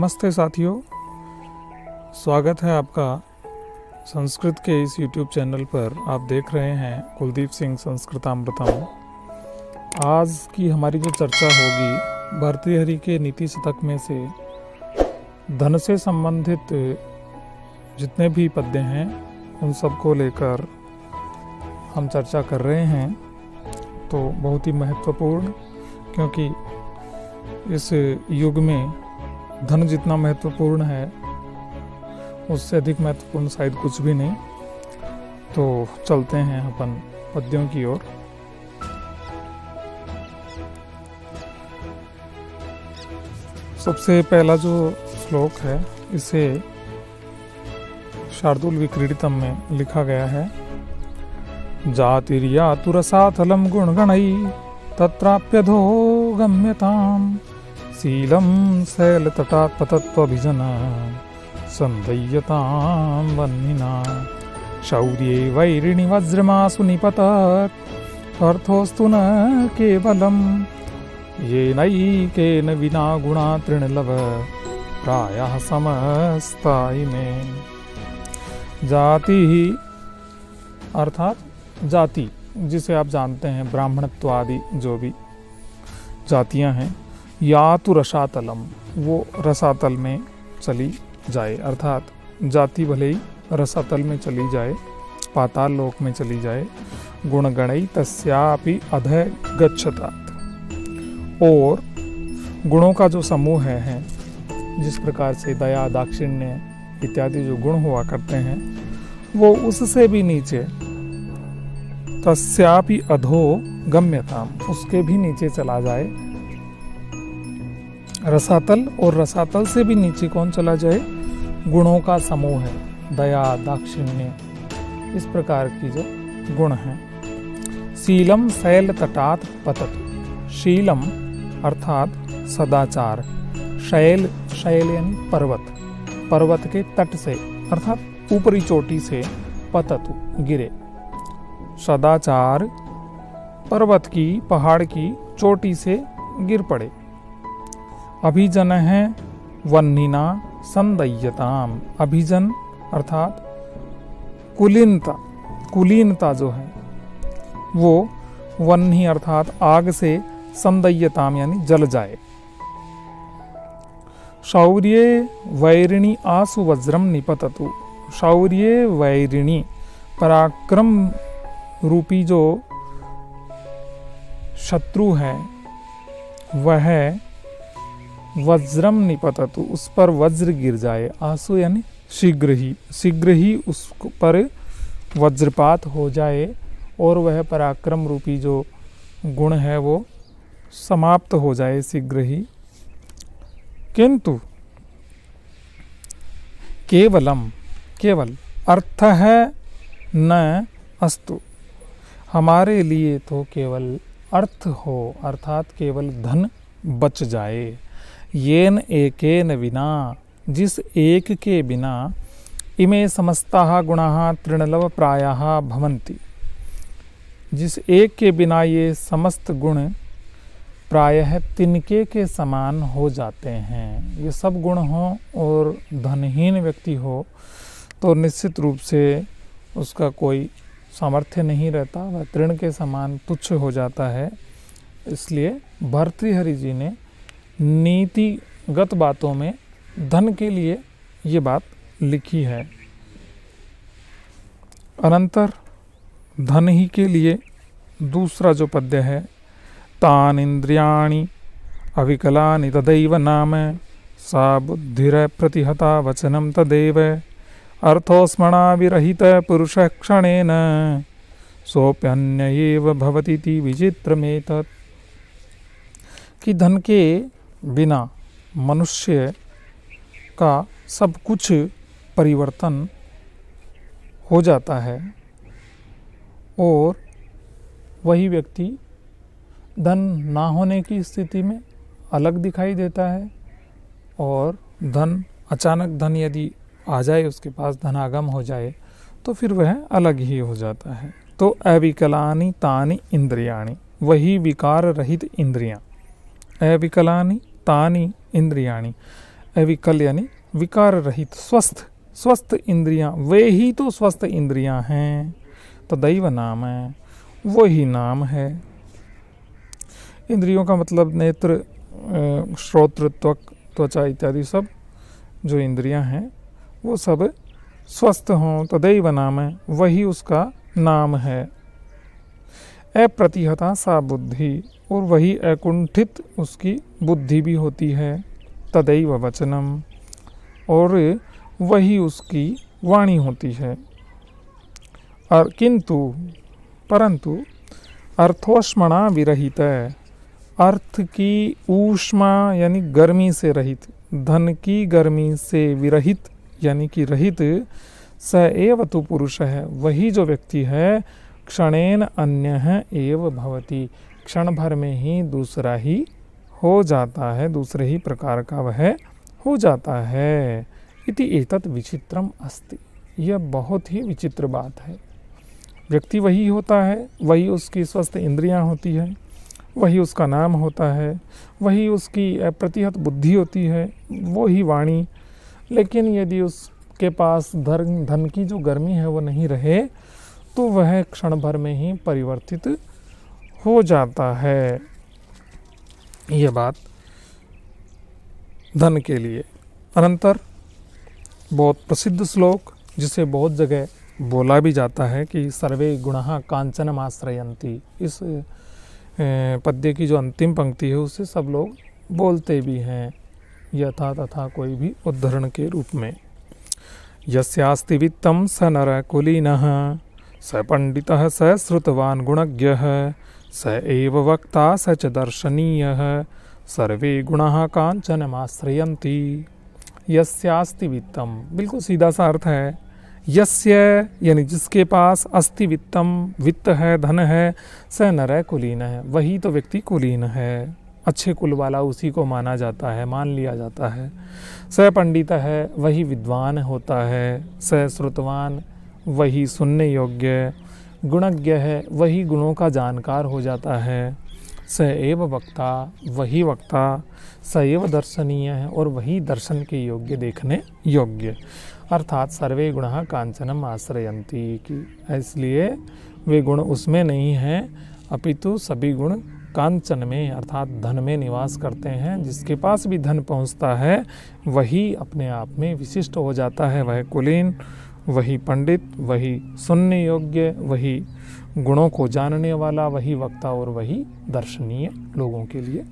नमस्ते साथियों स्वागत है आपका संस्कृत के इस यूट्यूब चैनल पर आप देख रहे हैं कुलदीप सिंह संस्कृतामृतम आज की हमारी जो चर्चा होगी भरतृहरि के नीति शतक में से धन से संबंधित जितने भी पद्य हैं उन सबको लेकर हम चर्चा कर रहे हैं तो बहुत ही महत्वपूर्ण क्योंकि इस युग में धन जितना महत्वपूर्ण है उससे अधिक महत्वपूर्ण शायद कुछ भी नहीं तो चलते हैं अपन पद्यों की ओर सबसे पहला जो श्लोक है इसे शार्दुल विक्रीडितम में लिखा गया है जातिरिया तुरसाथलम गुणगणई तत्राप्यधो गम्यताम शीलं शैलतटात्पतत्वभिजना सन्दय्यतां वह्निना शौर्ये वैरिणि वज्रमासु निपतात् अर्थोऽस्तु न केवलम् येनैकेन विना गुणा तृणलव प्रायः समस्तायि मे जाति ही अर्थात जाति जिसे आप जानते हैं ब्राह्मणत्व आदि जो भी जातियां हैं या तो रसातलम वो रसातल में चली जाए अर्थात जाति भले ही रसातल में चली जाए पाताल लोक में चली जाए गुणगणई तस्यापि अधय गच्छता और गुणों का जो समूह है, है जिस प्रकार से दया दाक्षिण्य इत्यादि जो गुण हुआ करते हैं वो उससे भी नीचे तस्यापि अधो गम्यताम उसके भी नीचे चला जाए रसातल और रसातल से भी नीचे कौन चला जाए गुणों का समूह है दया दाक्षिण्य इस प्रकार की जो गुण है शीलम शैल तटात पतत शीलम अर्थात सदाचार शैल शैल यानी पर्वत पर्वत के तट से अर्थात ऊपरी चोटी से पतत गिरे सदाचार पर्वत की पहाड़ की चोटी से गिर पड़े अभिजन है वन्निना संदयताम अभिजन अर्थात कुलीनता कुलीनता जो है वो वन्नी अर्थात आग से संदयताम यानी जल जाए शौर्य वैरिणी आसु वज्रम निपततु शौर्य वैरिणी पराक्रम रूपी जो शत्रु है वह वज्रम निपत तो उस पर वज्र गिर जाए आंसू यानी शीघ्र ही शीघ्र ही उस पर वज्रपात हो जाए और वह पराक्रम रूपी जो गुण है वो समाप्त हो जाए शीघ्र ही किंतु केवलम केवल अर्थ है न अस्तु हमारे लिए तो केवल अर्थ हो अर्थात केवल धन बच जाए येन एकेन विना जिस एक के बिना इमे समस्ता गुणा तृणलव प्रायः भवन्ति जिस एक के बिना ये समस्त गुण प्रायः तिनके के समान हो जाते हैं ये सब गुण हों और धनहीन व्यक्ति हो तो निश्चित रूप से उसका कोई सामर्थ्य नहीं रहता वह तृण के समान तुच्छ हो जाता है इसलिए भर्तृहरि जी ने नीतिगत बातों में धन के लिए ये बात लिखी है अनंतर धन ही के लिए दूसरा जो पद्य है तान इंद्रियाणी अविकला तदैव नाम सा बुद्धिर प्रतिहता वचनम तदेव अर्थोस्मणा विरहित पुरुष न सोप्यन्य भवती में कि धन के बिना मनुष्य का सब कुछ परिवर्तन हो जाता है और वही व्यक्ति धन ना होने की स्थिति में अलग दिखाई देता है और धन अचानक धन यदि आ जाए उसके पास धनागम हो जाए तो फिर वह अलग ही हो जाता है तो अविकलानी तानी इंद्रियाणी वही विकार रहित इंद्रियां अविकलानी तानी इंद्रियाणी यानी विकार रहित स्वस्थ स्वस्थ इंद्रियां वे ही तो स्वस्थ इंद्रियां हैं तो दैव नाम है वही नाम है इंद्रियों का मतलब नेत्र श्रोत्र त्वक त्वचा इत्यादि सब जो इंद्रियां हैं वो सब स्वस्थ हों तो दैव नाम है वही उसका नाम है अप्रतिहता सा बुद्धि और वही अकुंठित उसकी बुद्धि भी होती है तदैव वचनम और वही उसकी वाणी होती है और किंतु परंतु अर्थोष्मणा विरहित अर्थ की ऊष्मा यानी गर्मी से रहित धन की गर्मी से विरहित यानी कि रहित स एव तो पुरुष है वही जो व्यक्ति है क्षणेन अन्य एव भवति क्षण भर में ही दूसरा ही हो जाता है दूसरे ही प्रकार का वह हो जाता है इति एतत् विचित्रम अस्ति यह बहुत ही विचित्र बात है व्यक्ति वही होता है वही उसकी स्वस्थ इंद्रियां होती है वही उसका नाम होता है वही उसकी प्रतिहत बुद्धि होती है वो ही वाणी लेकिन यदि उसके पास धर्म धन की जो गर्मी है वो नहीं रहे तो वह क्षण भर में ही परिवर्तित हो जाता है ये बात धन के लिए अनंतर बहुत प्रसिद्ध श्लोक जिसे बहुत जगह बोला भी जाता है कि सर्वे गुणा कांचनम आश्रयंती इस पद्य की जो अंतिम पंक्ति है उसे सब लोग बोलते भी हैं यथा तथा कोई भी उद्धरण के रूप में यस्यास्ति वित्तम स नर कुलीन स पंडित स श्रुतवान् गुणज्ञः स एव वक्ता स च दर्शनीय सर्वे कांचन आश्रयती यस्यास्ति वित्तम बिल्कुल सीधा सा अर्थ है यस्य यानी जिसके पास अस्ति वित्तम वित्त है धन है स नर कुलीन है वही तो व्यक्ति कुलीन है अच्छे कुल वाला उसी को माना जाता है मान लिया जाता है स पंडित है वही विद्वान होता है स श्रुतवान वही सुनने योग्य गुणज्ञ है वही गुणों का जानकार हो जाता है स एव वक्ता वही वक्ता स एव दर्शनीय है और वही दर्शन के योग्य देखने योग्य अर्थात सर्वे गुण कांचनम आश्रयंती कि इसलिए वे गुण उसमें नहीं हैं अपितु सभी गुण कांचन में अर्थात धन में निवास करते हैं जिसके पास भी धन पहुंचता है वही अपने आप में विशिष्ट हो जाता है वह कुलीन वही पंडित वही सुनने योग्य वही गुणों को जानने वाला वही वक्ता और वही दर्शनीय लोगों के लिए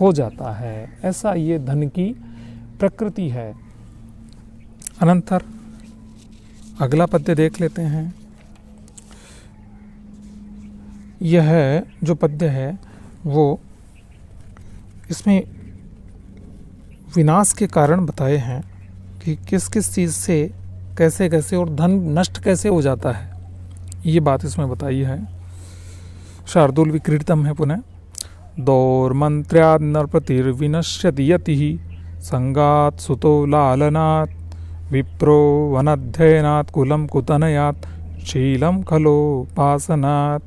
हो जाता है ऐसा ये धन की प्रकृति है अनंतर अगला पद्य देख लेते हैं यह जो पद्य है वो इसमें विनाश के कारण बताए हैं कि किस किस चीज़ से कैसे कैसे और धन नष्ट कैसे हो जाता है ये बात इसमें बताई है शार्दुल विक्रीतम है पुनः दौर्मंत्र्याद नृपतिर्विनश्यति यति संगात सुतो लालनात् विप्रो वनध्ययनात् कुलम कुतनयात् शीलम खलो उपासनात्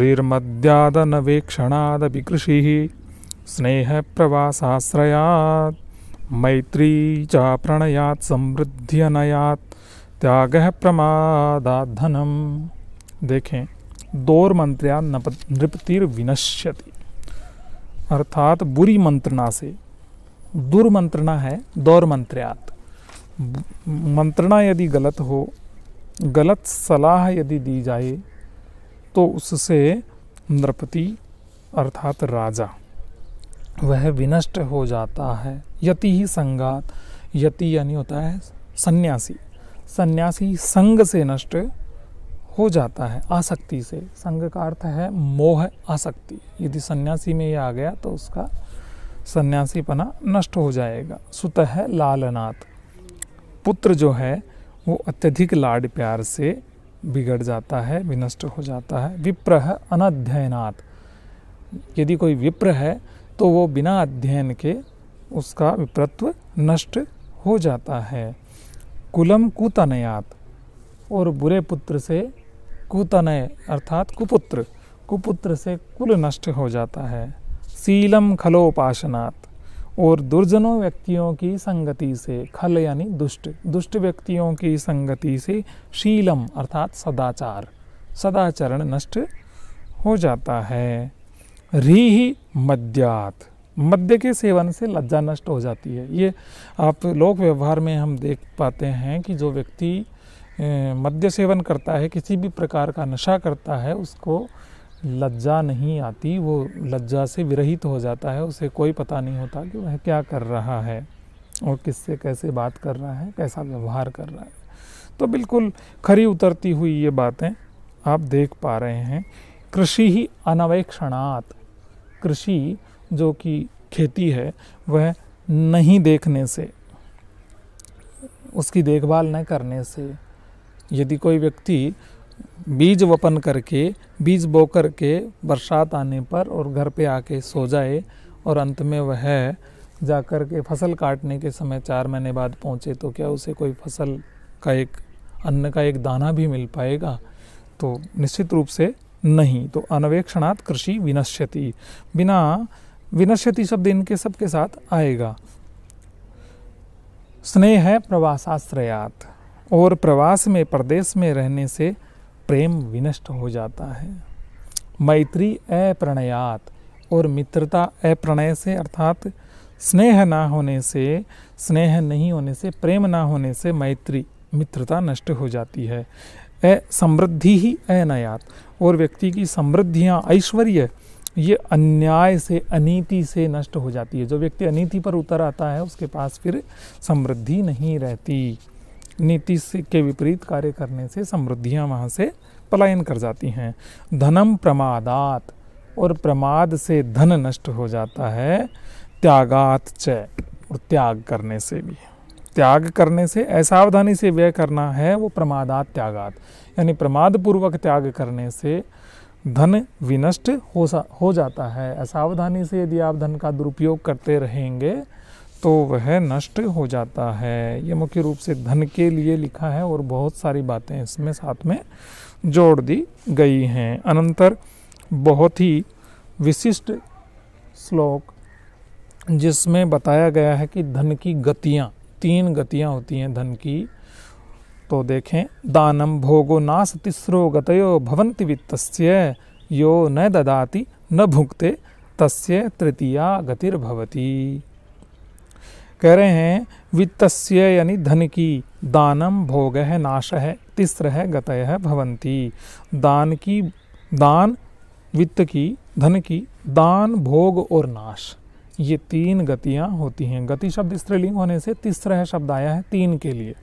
रीर्मद्यादनवेक्षणादपि कृषिः स्नेहप्रवासाश्रयात् मैत्री च समृद्धि अनयात त्याग धनम देखें दौर मंत्र्या नृपतिर विनश्यति अर्थात बुरी मंत्रणा से दुर्मंत्रणा है दौर मंत्र्यात मंत्रणा यदि गलत हो गलत सलाह यदि दी जाए तो उससे नृपति अर्थात राजा वह विनष्ट हो जाता है यति ही संगात यति यानी होता है सन्यासी सन्यासी संग से नष्ट हो जाता है आसक्ति से संग का अर्थ है मोह आसक्ति यदि सन्यासी में ये आ गया तो उसका सन्यासीपना नष्ट हो जाएगा सुत है लालनाथ पुत्र जो है वो अत्यधिक लाड प्यार से बिगड़ जाता है विनष्ट हो जाता है विप्र है अनध्ययनात् यदि कोई विप्र है तो वो बिना अध्ययन के उसका विप्रत्व नष्ट हो जाता है कुलम कुतनयात और बुरे पुत्र से कुतनय अर्थात कुपुत्र कुपुत्र से कुल नष्ट हो जाता है सीलम खलोपाशनात् और दुर्जनों व्यक्तियों की संगति से खल यानी दुष्ट दुष्ट व्यक्तियों की संगति से शीलम अर्थात सदाचार सदाचरण नष्ट हो जाता है री ही मद्यात मद्य के सेवन से लज्जा नष्ट हो जाती है ये आप लोक व्यवहार में हम देख पाते हैं कि जो व्यक्ति मद्य सेवन करता है किसी भी प्रकार का नशा करता है उसको लज्जा नहीं आती वो लज्जा से विरहित हो जाता है उसे कोई पता नहीं होता कि वह क्या कर रहा है और किससे कैसे बात कर रहा है कैसा व्यवहार कर रहा है तो बिल्कुल खरी उतरती हुई ये बातें आप देख पा रहे हैं कृषि ही अनवेक्षणात् कृषि जो कि खेती है वह नहीं देखने से उसकी देखभाल न करने से यदि कोई व्यक्ति बीज वपन करके बीज बो करके बरसात आने पर और घर पे आके सो जाए और अंत में वह जा कर के फसल काटने के समय चार महीने बाद पहुँचे तो क्या उसे कोई फसल का एक अन्न का एक दाना भी मिल पाएगा तो निश्चित रूप से नहीं तो अनवेक्षणात् कृषि विनश्यति बिना विनश्यति शब्द इनके सबके साथ आएगा स्नेह है प्रवासाश्रयात और प्रवास में प्रदेश में रहने से प्रेम विनष्ट हो जाता है मैत्री अप्रणयात और मित्रता अप्रणय से अर्थात स्नेह ना होने से स्नेह नहीं होने से प्रेम ना होने से मैत्री मित्रता नष्ट हो जाती है ए समृद्धि ही अनायात और व्यक्ति की समृद्धियाँ ऐश्वर्य ये अन्याय से अनीति से नष्ट हो जाती है जो व्यक्ति अनीति पर उतर आता है उसके पास फिर समृद्धि नहीं रहती नीति से के विपरीत कार्य करने से समृद्धियाँ वहाँ से पलायन कर जाती हैं धनम प्रमादात और प्रमाद से धन नष्ट हो जाता है त्यागात चय और त्याग करने से भी त्याग करने से असावधानी से व्यय करना है वो प्रमादात त्यागात यानी प्रमाद पूर्वक त्याग करने से धन विनष्ट हो हो जाता है असावधानी से यदि आप धन का दुरुपयोग करते रहेंगे तो वह नष्ट हो जाता है ये मुख्य रूप से धन के लिए लिखा है और बहुत सारी बातें इसमें साथ में जोड़ दी गई हैं अनंतर बहुत ही विशिष्ट श्लोक जिसमें बताया गया है कि धन की गतियाँ तीन गतियाँ होती हैं धन की तो देखें दानम भोगो नास तीसरो गतयो भवंति वित्तस्य यो न ददाति न भुगते तस्य तृतीया गतिर्भवती कह रहे हैं वित्तस्य यानी धन की दानम भोग है नाश है तिस्र है गतय है भवंती दान की दान वित्त की धन की दान भोग और नाश ये तीन गतियाँ होती हैं गति शब्द स्त्रीलिंग होने से तीसरा शब्द आया है तीन के लिए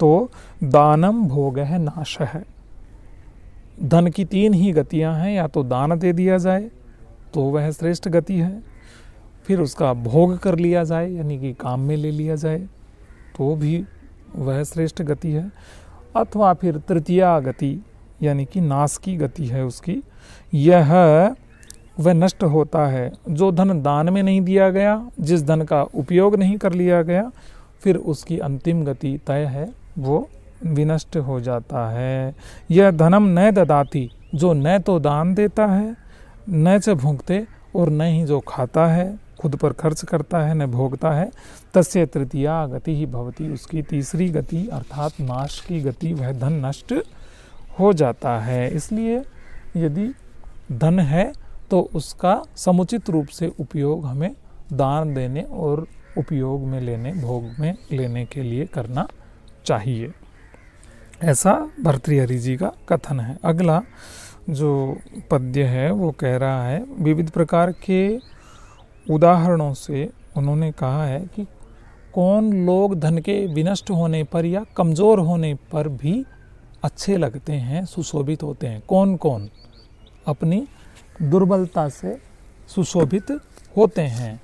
तो दानम भोग है नाश है धन की तीन ही गतियाँ हैं या तो दान दे दिया जाए तो वह श्रेष्ठ गति है फिर उसका भोग कर लिया जाए यानी कि काम में ले लिया जाए तो भी वह श्रेष्ठ गति है अथवा फिर तृतीया गति यानी कि नाश की गति है उसकी यह वह नष्ट होता है जो धन दान में नहीं दिया गया जिस धन का उपयोग नहीं कर लिया गया फिर उसकी अंतिम गति तय है वो विनष्ट हो जाता है यह धनम न ददाती जो न तो दान देता है न से भोगते और न ही जो खाता है खुद पर खर्च करता है न भोगता है तस्य तृतीया गति ही भवती उसकी तीसरी गति अर्थात नाश की गति वह धन नष्ट हो जाता है इसलिए यदि धन है तो उसका समुचित रूप से उपयोग हमें दान देने और उपयोग में लेने भोग में लेने के लिए करना चाहिए ऐसा भर्तृहरि जी का कथन है अगला जो पद्य है वो कह रहा है विविध प्रकार के उदाहरणों से उन्होंने कहा है कि कौन लोग धन के विनष्ट होने पर या कमज़ोर होने पर भी अच्छे लगते हैं सुशोभित होते हैं कौन कौन अपनी दुर्बलता से सुशोभित होते हैं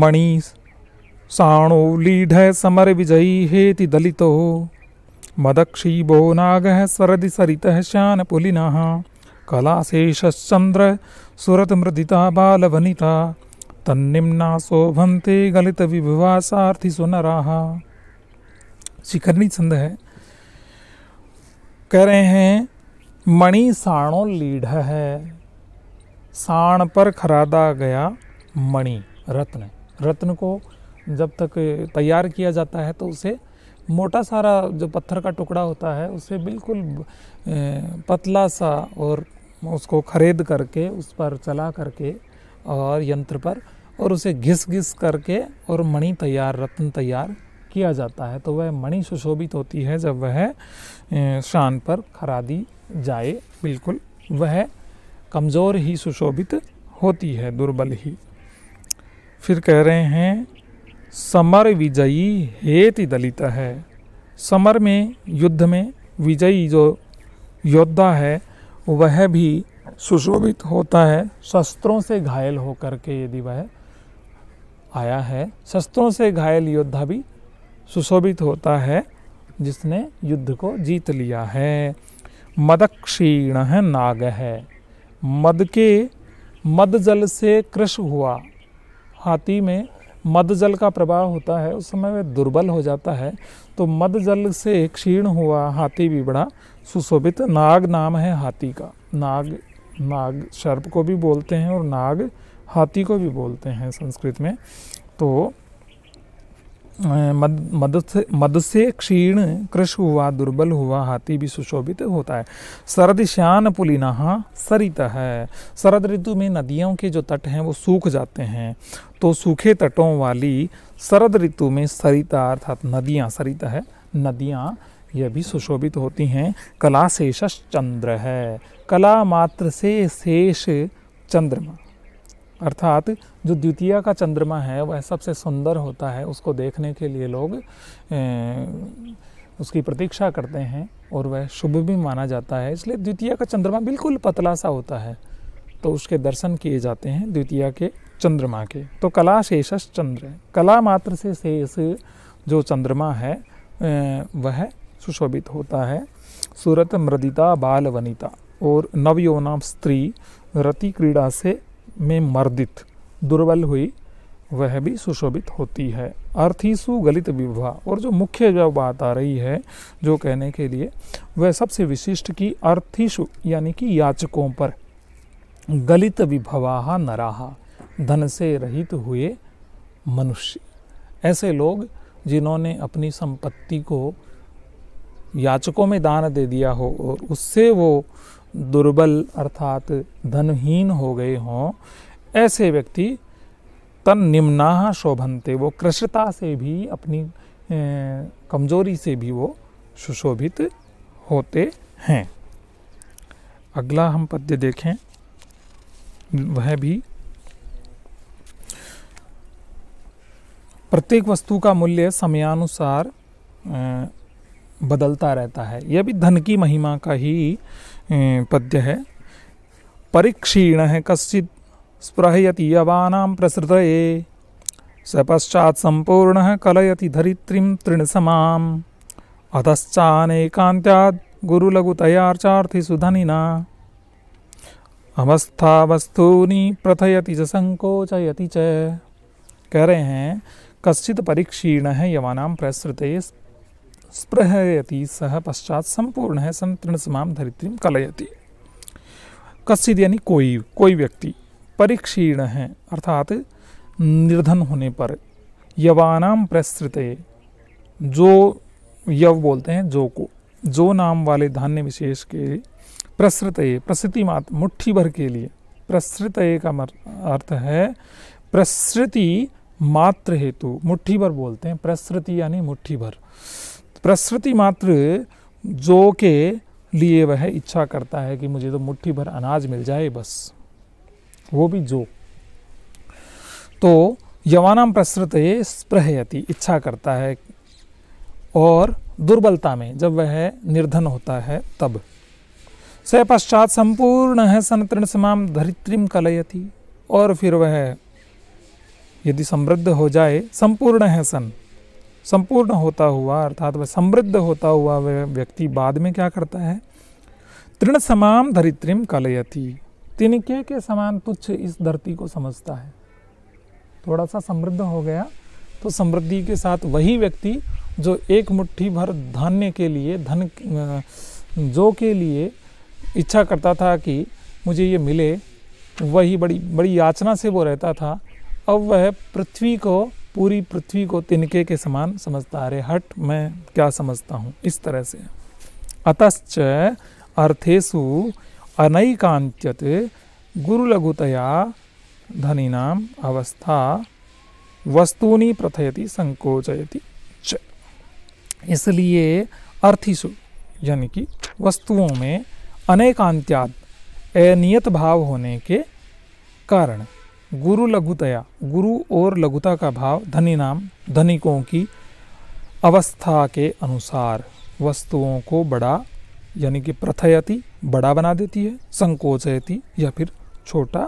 मणि साणो लीढ़ समर विजयी हेति दलितो मदक्षीबो नागः स्वरदि सरितः सुरत मृदिता बाल वनिता तन्निम्ना गलित गलितविभुवासार्थि सुनरा शिखरणी छंद है कह रहे हैं मणि साणो लीढ़ है साण पर खरादा गया मणि रत्न रत्न को जब तक तैयार किया जाता है तो उसे मोटा सारा जो पत्थर का टुकड़ा होता है उसे बिल्कुल पतला सा और उसको खरीद करके उस पर चला करके और यंत्र पर और उसे घिस घिस करके और मणि तैयार रत्न तैयार किया जाता है तो वह मणि सुशोभित होती है जब वह शान पर खरादी जाए बिल्कुल वह कमज़ोर ही सुशोभित होती है दुर्बल ही फिर कह रहे हैं समर विजयी हेति दलित है समर में युद्ध में विजयी जो योद्धा है वह भी सुशोभित होता है शस्त्रों से घायल होकर के यदि वह आया है शस्त्रों से घायल योद्धा भी सुशोभित होता है जिसने युद्ध को जीत लिया है मदक्षीण है नाग है मद के मद जल से कृष हुआ हाथी में मद जल का प्रवाह होता है उस समय वह दुर्बल हो जाता है तो मद जल से क्षीण हुआ हाथी भी बड़ा सुशोभित नाग नाम है हाथी का नाग नाग सर्प को भी बोलते हैं और नाग हाथी को भी बोलते हैं संस्कृत में तो मद मदद से मद से क्षीण कृष हुआ दुर्बल हुआ हाथी भी सुशोभित होता है शरद श्यान पुलिनाहा सरित है शरद ऋतु में नदियों के जो तट हैं वो सूख जाते हैं तो सूखे तटों वाली शरद ऋतु में सरिता अर्थात नदियाँ सरित है नदियाँ यह भी सुशोभित होती हैं कला शेष चंद्र है कला मात्र से शेष चंद्रमा अर्थात जो द्वितीय का चंद्रमा है वह सबसे सुंदर होता है उसको देखने के लिए लोग ए, उसकी प्रतीक्षा करते हैं और वह शुभ भी माना जाता है इसलिए द्वितीय का चंद्रमा बिल्कुल पतला सा होता है तो उसके दर्शन किए जाते हैं द्वितीय के चंद्रमा के तो कला शेषस चंद्र कला मात्र से शेष जो चंद्रमा है वह सुशोभित होता है सूरत मृदिता बाल वनिता और नवयोनाम स्त्री रति क्रीड़ा से में मर्दित दुर्बल हुई वह भी सुशोभित होती है अर्थीसु गलित विवाह और जो मुख्य जो बात आ रही है जो कहने के लिए वह सबसे विशिष्ट की अर्थीशु यानी कि याचकों पर गलित विभवाहा नराहा धन से रहित हुए मनुष्य ऐसे लोग जिन्होंने अपनी संपत्ति को याचकों में दान दे दिया हो और उससे वो दुर्बल अर्थात धनहीन हो गए हों ऐसे व्यक्ति तन निम्ना शोभनते वो कृषता से भी अपनी कमजोरी से भी वो सुशोभित होते हैं अगला हम पद्य देखें वह भी प्रत्येक वस्तु का मूल्य समयानुसार बदलता रहता है यह भी धन की महिमा का ही पद्य है है कश्चि स्पृहयति सपश्चात संपूर्ण कलयति धरित्री तृण कलयति धरित्रीं तृणसमाम् अतश्चानेकान्त्याद् अवस्था अवस्थावस्तूनि प्रथयति च संकोचयति च कह रहे हैं कश्चित परीक्षीण है यवानाम प्रसृत स्पृहयती सह पश्चात संपूर्ण संतृण समाम धरित्री कलयती कश्चित यानी कोई कोई व्यक्ति परीक्षीण है अर्थात निर्धन होने पर यवानाम प्रसृत जो यव बोलते हैं जो को जो नाम वाले धान्य विशेष के प्रसृत प्रसृति मात्र मुट्ठी भर के लिए प्रसृत का अर्थ है प्रसृति मात्र हेतु मुट्ठी भर बोलते हैं प्रसृति यानी मुट्ठी भर प्रसृति मात्र जो के लिए वह इच्छा करता है कि मुझे तो मुट्ठी भर अनाज मिल जाए बस वो भी जो तो यवानाम प्रसृत स्प्रहयति इच्छा करता है और दुर्बलता में जब वह निर्धन होता है तब स पश्चात संपूर्ण है सन तृण समाम धरित्रिम कलयति और फिर वह यदि समृद्ध हो जाए संपूर्ण है सन संपूर्ण होता हुआ अर्थात वह समृद्ध होता हुआ वह व्यक्ति बाद में क्या करता है तृण समान धरित्रिम कलयती तिनके के समान तुच्छ इस धरती को समझता है थोड़ा सा समृद्ध हो गया तो समृद्धि के साथ वही व्यक्ति जो एक मुट्ठी भर धान्य के लिए धन जो के लिए इच्छा करता था कि मुझे ये मिले वही बड़ी बड़ी याचना से वो रहता था अब वह पृथ्वी को पूरी पृथ्वी को तिनके के समान समझता है अरे हट मैं क्या समझता हूँ इस तरह से अतश्च अर्थेशु अनैकांत्यत लघुतया धनीनाम अवस्था वस्तूनी प्रथयति संकोचयति च इसलिए अर्थिशु यानी कि वस्तुओं में अनेकांत्याद अनियत भाव होने के कारण गुरु लघुतया गुरु और लघुता का भाव धनी नाम धनिकों की अवस्था के अनुसार वस्तुओं को बड़ा यानी कि प्रथयति बड़ा बना देती है संकोचयति या फिर छोटा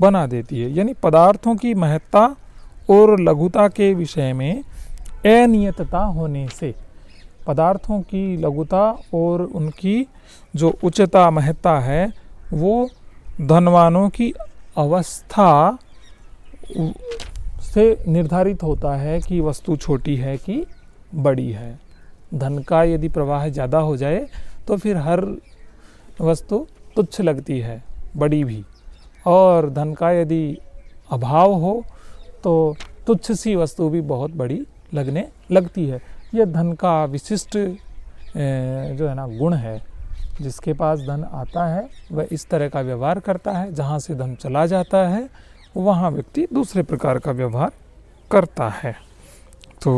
बना देती है यानी पदार्थों की महत्ता और लघुता के विषय में अनियतता होने से पदार्थों की लघुता और उनकी जो उच्चता महत्ता है वो धनवानों की अवस्था से निर्धारित होता है कि वस्तु छोटी है कि बड़ी है धन का यदि प्रवाह ज़्यादा हो जाए तो फिर हर वस्तु तुच्छ लगती है बड़ी भी और धन का यदि अभाव हो तो तुच्छ सी वस्तु भी बहुत बड़ी लगने लगती है यह धन का विशिष्ट जो है ना गुण है जिसके पास धन आता है वह इस तरह का व्यवहार करता है जहाँ से धन चला जाता है वहाँ व्यक्ति दूसरे प्रकार का व्यवहार करता है तो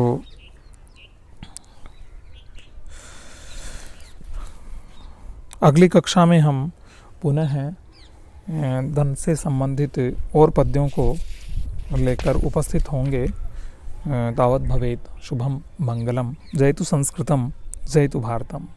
अगली कक्षा में हम पुनः धन से संबंधित और पद्यों को लेकर उपस्थित होंगे दावत भवेत शुभम मंगलम जयतु संस्कृतम जयतु भारतम